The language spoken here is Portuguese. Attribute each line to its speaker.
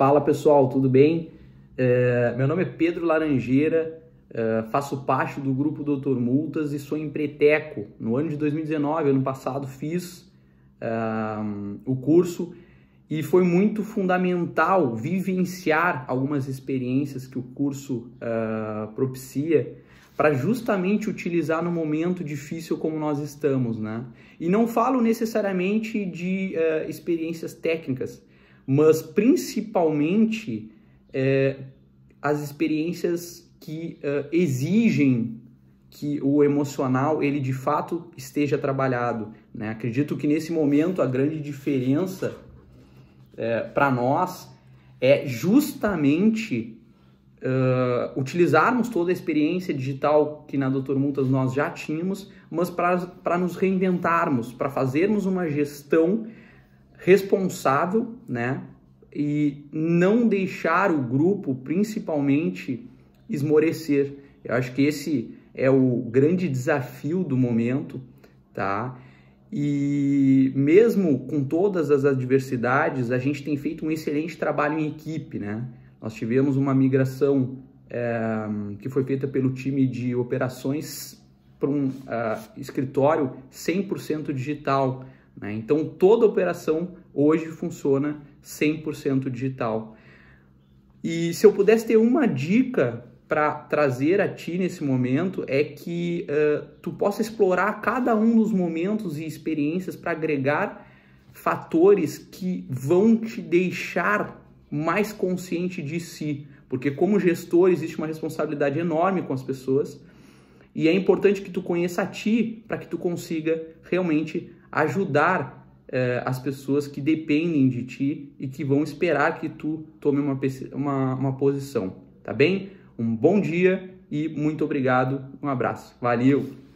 Speaker 1: Fala pessoal, tudo bem? É, meu nome é Pedro Laranjeira, é, faço parte do grupo Doutor Multas e sou empreteco. No ano de 2019, ano passado, fiz é, o curso e foi muito fundamental vivenciar algumas experiências que o curso é, propicia para justamente utilizar no momento difícil como nós estamos, né? E não falo necessariamente de é, experiências técnicas, mas principalmente é, as experiências que uh, exigem que o emocional ele de fato esteja trabalhado. Né? Acredito que nesse momento a grande diferença é, para nós é justamente uh, utilizarmos toda a experiência digital que na Doutor Multas nós já tínhamos, mas para nos reinventarmos, para fazermos uma gestão responsável, né? E não deixar o grupo, principalmente, esmorecer. Eu acho que esse é o grande desafio do momento, tá? E mesmo com todas as adversidades, a gente tem feito um excelente trabalho em equipe, né? Nós tivemos uma migração é, que foi feita pelo time de operações para um uh, escritório 100% digital, né? Então, toda operação hoje funciona 100% digital. E se eu pudesse ter uma dica para trazer a ti nesse momento é que uh, tu possa explorar cada um dos momentos e experiências para agregar fatores que vão te deixar mais consciente de si, porque como gestor existe uma responsabilidade enorme com as pessoas e é importante que tu conheça a ti para que tu consiga realmente ajudar eh, as pessoas que dependem de ti e que vão esperar que tu tome uma, uma, uma posição, tá bem? Um bom dia e muito obrigado, um abraço, valeu!